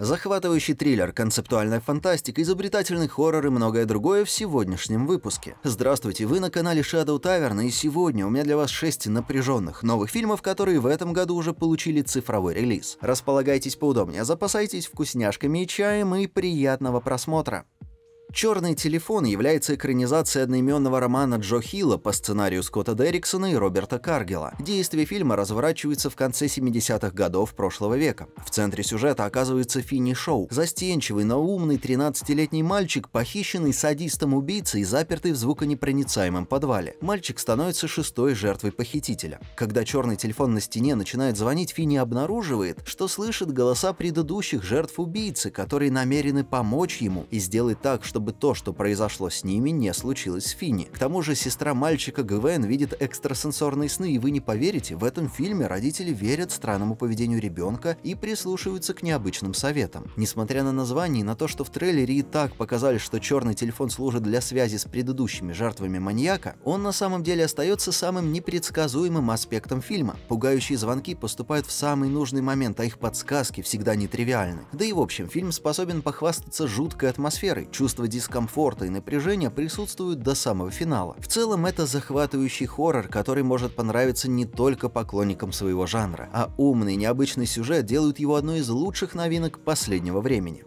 Захватывающий триллер, концептуальная фантастика, изобретательный хоррор и многое другое в сегодняшнем выпуске. Здравствуйте, вы на канале Shadow Tavern, и сегодня у меня для вас 6 напряженных новых фильмов, которые в этом году уже получили цифровой релиз. Располагайтесь поудобнее, запасайтесь вкусняшками и чаем и приятного просмотра. «Черный телефон» является экранизацией одноименного романа Джо Хилла по сценарию Скотта Дерриксона и Роберта Каргела. Действие фильма разворачивается в конце 70-х годов прошлого века. В центре сюжета оказывается Финни Шоу, застенчивый, но умный 13-летний мальчик, похищенный садистом-убийцей и запертый в звуконепроницаемом подвале. Мальчик становится шестой жертвой похитителя. Когда черный телефон на стене начинает звонить, Финни обнаруживает, что слышит голоса предыдущих жертв убийцы, которые намерены помочь ему и сделать так, чтобы чтобы то, что произошло с ними, не случилось с Финни. К тому же сестра мальчика Гвен видит экстрасенсорные сны, и вы не поверите, в этом фильме родители верят странному поведению ребенка и прислушиваются к необычным советам. Несмотря на название и на то, что в трейлере и так показали, что черный телефон служит для связи с предыдущими жертвами маньяка, он на самом деле остается самым непредсказуемым аспектом фильма. Пугающие звонки поступают в самый нужный момент, а их подсказки всегда нетривиальны. Да и в общем, фильм способен похвастаться жуткой атмосферой, чувствовать дискомфорта и напряжения присутствуют до самого финала. В целом это захватывающий хоррор, который может понравиться не только поклонникам своего жанра, а умный необычный сюжет делают его одной из лучших новинок последнего времени.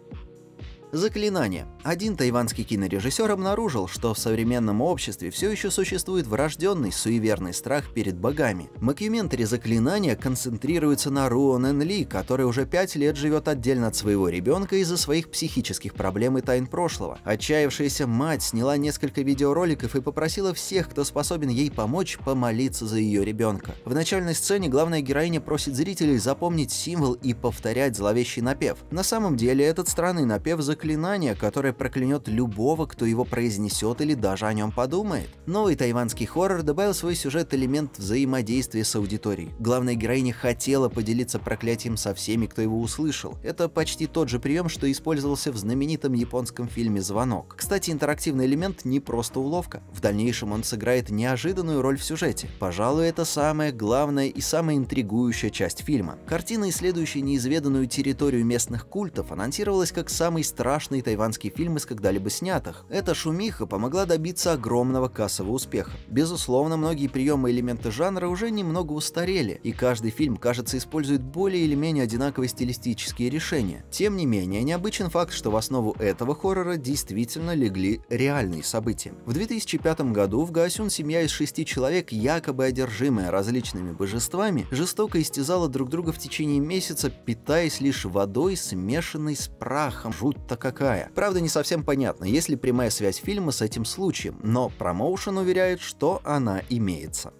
Заклинание. Один тайванский кинорежиссер обнаружил, что в современном обществе все еще существует врожденный суеверный страх перед богами. Макюментари заклинания концентрируется на Руонен Ли, который уже пять лет живет отдельно от своего ребенка из-за своих психических проблем и тайн прошлого. Отчаявшаяся мать сняла несколько видеороликов и попросила всех, кто способен ей помочь, помолиться за ее ребенка. В начальной сцене главная героиня просит зрителей запомнить символ и повторять зловещий напев. На самом деле этот странный напев заключается заклинание, которое проклянет любого, кто его произнесет или даже о нем подумает. Новый тайванский хоррор добавил свой сюжет элемент взаимодействия с аудиторией. Главная героиня хотела поделиться проклятием со всеми, кто его услышал. Это почти тот же прием, что использовался в знаменитом японском фильме «Звонок». Кстати, интерактивный элемент не просто уловка. В дальнейшем он сыграет неожиданную роль в сюжете. Пожалуй, это самая главная и самая интригующая часть фильма. Картина, исследующая неизведанную территорию местных культов, анонсировалась как самый странный страшный тайванский фильм из когда-либо снятых. Эта шумиха помогла добиться огромного кассового успеха. Безусловно, многие приемы и элементы жанра уже немного устарели, и каждый фильм, кажется, использует более или менее одинаковые стилистические решения. Тем не менее, необычен факт, что в основу этого хоррора действительно легли реальные события. В 2005 году в Гаосюн семья из шести человек, якобы одержимая различными божествами, жестоко истязала друг друга в течение месяца, питаясь лишь водой, смешанной с прахом. Жуть-то какая. Правда, не совсем понятно, есть ли прямая связь фильма с этим случаем, но промоушен уверяет, что она имеется.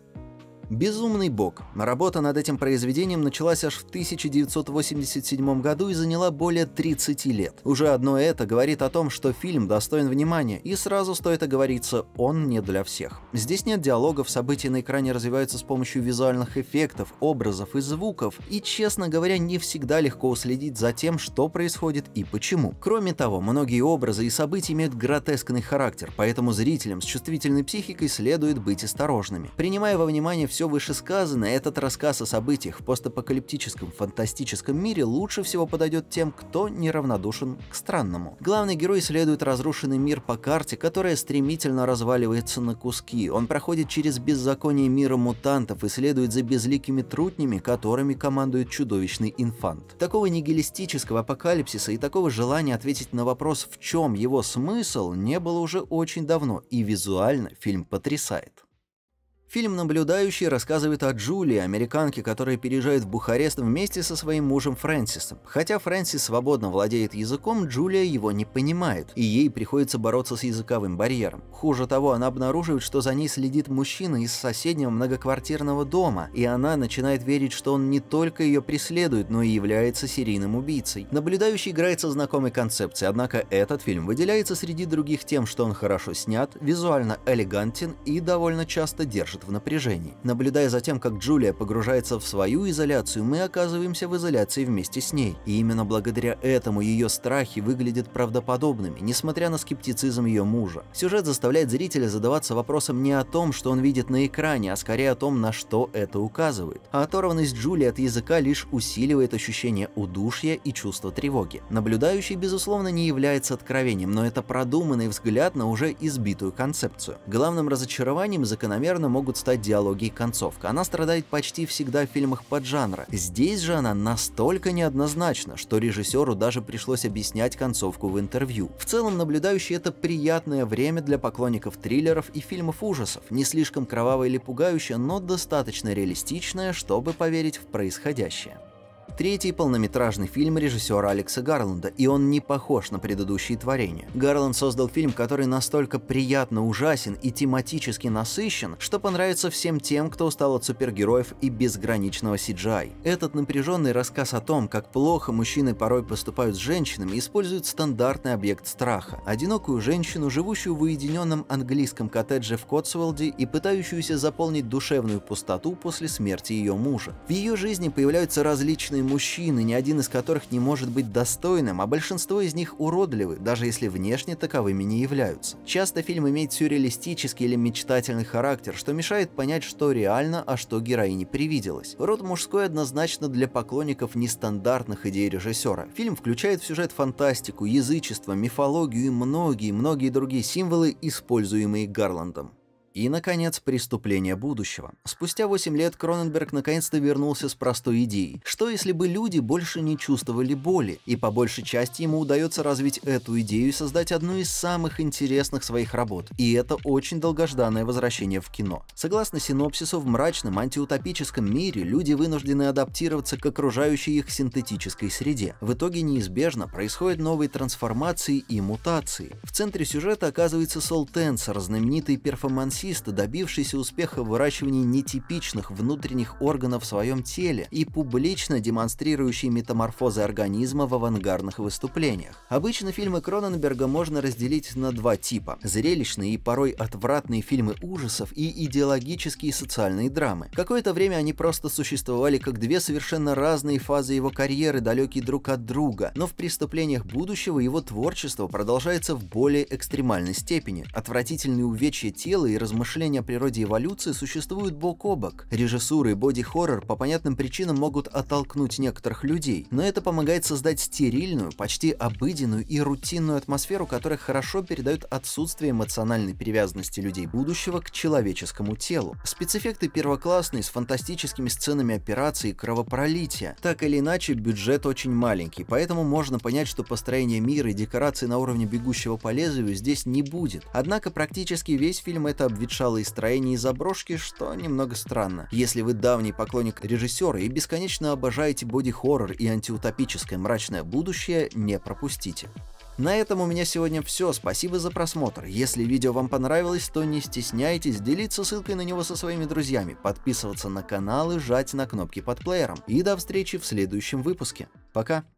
«Безумный бог». Работа над этим произведением началась аж в 1987 году и заняла более 30 лет. Уже одно это говорит о том, что фильм достоин внимания, и сразу стоит оговориться, он не для всех. Здесь нет диалогов, события на экране развиваются с помощью визуальных эффектов, образов и звуков, и, честно говоря, не всегда легко уследить за тем, что происходит и почему. Кроме того, многие образы и события имеют гротескный характер, поэтому зрителям с чувствительной психикой следует быть осторожными. Принимая во внимание все все вышесказанное, этот рассказ о событиях в постапокалиптическом фантастическом мире лучше всего подойдет тем, кто неравнодушен к странному. Главный герой следует разрушенный мир по карте, которая стремительно разваливается на куски. Он проходит через беззаконие мира мутантов и следует за безликими трутнями, которыми командует чудовищный инфант. Такого нигилистического апокалипсиса и такого желания ответить на вопрос, в чем его смысл, не было уже очень давно, и визуально фильм потрясает. Фильм «Наблюдающий» рассказывает о Джулии, американке, которая переезжает в Бухарест вместе со своим мужем Фрэнсисом. Хотя Фрэнсис свободно владеет языком, Джулия его не понимает, и ей приходится бороться с языковым барьером. Хуже того, она обнаруживает, что за ней следит мужчина из соседнего многоквартирного дома, и она начинает верить, что он не только ее преследует, но и является серийным убийцей. «Наблюдающий» играет со знакомой концепцией, однако этот фильм выделяется среди других тем, что он хорошо снят, визуально элегантен и довольно часто держит держит в напряжении. Наблюдая за тем, как Джулия погружается в свою изоляцию, мы оказываемся в изоляции вместе с ней. И именно благодаря этому ее страхи выглядят правдоподобными, несмотря на скептицизм ее мужа. Сюжет заставляет зрителя задаваться вопросом не о том, что он видит на экране, а скорее о том, на что это указывает. А оторванность Джулии от языка лишь усиливает ощущение удушья и чувство тревоги. Наблюдающий, безусловно, не является откровением, но это продуманный взгляд на уже избитую концепцию. Главным разочарованием закономерно могут могут стать диалоги и концовка. Она страдает почти всегда в фильмах поджанра. Здесь же она настолько неоднозначна, что режиссеру даже пришлось объяснять концовку в интервью. В целом, наблюдающий это приятное время для поклонников триллеров и фильмов ужасов. Не слишком кровавое или пугающее, но достаточно реалистичное, чтобы поверить в происходящее третий полнометражный фильм режиссера Алекса Гарланда, и он не похож на предыдущие творения. Гарланд создал фильм, который настолько приятно ужасен и тематически насыщен, что понравится всем тем, кто устал от супергероев и безграничного CGI. Этот напряженный рассказ о том, как плохо мужчины порой поступают с женщинами, использует стандартный объект страха – одинокую женщину, живущую в уединенном английском коттедже в Котсуэлде и пытающуюся заполнить душевную пустоту после смерти ее мужа. В ее жизни появляются различные мужчины, ни один из которых не может быть достойным, а большинство из них уродливы, даже если внешне таковыми не являются. Часто фильм имеет сюрреалистический или мечтательный характер, что мешает понять, что реально, а что героине привиделось. Род мужской однозначно для поклонников нестандартных идей режиссера. Фильм включает в сюжет фантастику, язычество, мифологию и многие-многие другие символы, используемые Гарландом. И, наконец, «Преступление будущего». Спустя 8 лет Кроненберг наконец-то вернулся с простой идеей. Что если бы люди больше не чувствовали боли? И по большей части ему удается развить эту идею и создать одну из самых интересных своих работ. И это очень долгожданное возвращение в кино. Согласно синопсису, в мрачном антиутопическом мире люди вынуждены адаптироваться к окружающей их синтетической среде. В итоге неизбежно происходят новые трансформации и мутации. В центре сюжета оказывается Сол Тенсер, знаменитый перформансист, артиста, добившийся успеха в выращивании нетипичных внутренних органов в своем теле и публично демонстрирующий метаморфозы организма в авангардных выступлениях. Обычно фильмы Кроненберга можно разделить на два типа – зрелищные и порой отвратные фильмы ужасов и идеологические социальные драмы. Какое-то время они просто существовали как две совершенно разные фазы его карьеры, далекие друг от друга, но в «Преступлениях будущего» его творчество продолжается в более экстремальной степени. Отвратительные увечья тела и размышления о природе эволюции существуют бок о бок. Режиссура и боди-хоррор по понятным причинам могут оттолкнуть некоторых людей, но это помогает создать стерильную, почти обыденную и рутинную атмосферу, которая хорошо передает отсутствие эмоциональной привязанности людей будущего к человеческому телу. Спецэффекты первоклассные с фантастическими сценами операций и кровопролития. Так или иначе, бюджет очень маленький, поэтому можно понять, что построение мира и декорации на уровне бегущего по лезвию здесь не будет. Однако практически весь фильм это обветшалые строения и заброшки, что немного странно. Если вы давний поклонник режиссера и бесконечно обожаете боди-хоррор и антиутопическое мрачное будущее, не пропустите. На этом у меня сегодня все, спасибо за просмотр. Если видео вам понравилось, то не стесняйтесь делиться ссылкой на него со своими друзьями, подписываться на канал и жать на кнопки под плеером. И до встречи в следующем выпуске. Пока!